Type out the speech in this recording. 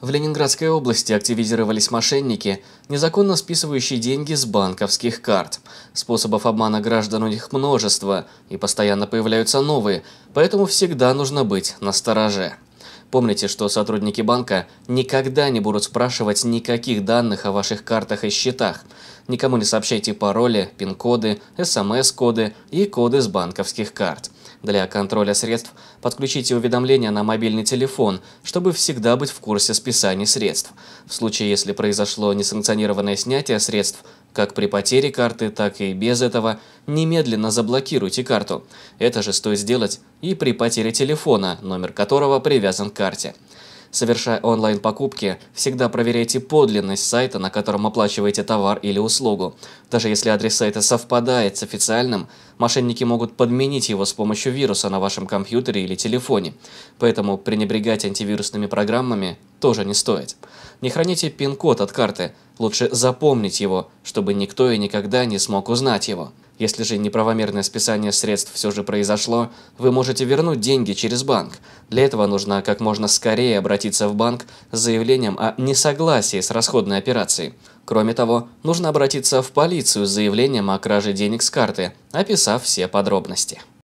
В Ленинградской области активизировались мошенники, незаконно списывающие деньги с банковских карт. Способов обмана граждан у них множество, и постоянно появляются новые, поэтому всегда нужно быть на настороже. Помните, что сотрудники банка никогда не будут спрашивать никаких данных о ваших картах и счетах. Никому не сообщайте пароли, пин-коды, смс-коды и коды с банковских карт. Для контроля средств подключите уведомления на мобильный телефон, чтобы всегда быть в курсе списания средств. В случае, если произошло несанкционированное снятие средств, как при потере карты, так и без этого, немедленно заблокируйте карту. Это же стоит сделать и при потере телефона, номер которого привязан к карте. Совершая онлайн-покупки, всегда проверяйте подлинность сайта, на котором оплачиваете товар или услугу. Даже если адрес сайта совпадает с официальным, мошенники могут подменить его с помощью вируса на вашем компьютере или телефоне. Поэтому пренебрегать антивирусными программами тоже не стоит не храните пин-код от карты, лучше запомнить его, чтобы никто и никогда не смог узнать его. Если же неправомерное списание средств все же произошло, вы можете вернуть деньги через банк. Для этого нужно как можно скорее обратиться в банк с заявлением о несогласии с расходной операцией. Кроме того, нужно обратиться в полицию с заявлением о краже денег с карты, описав все подробности.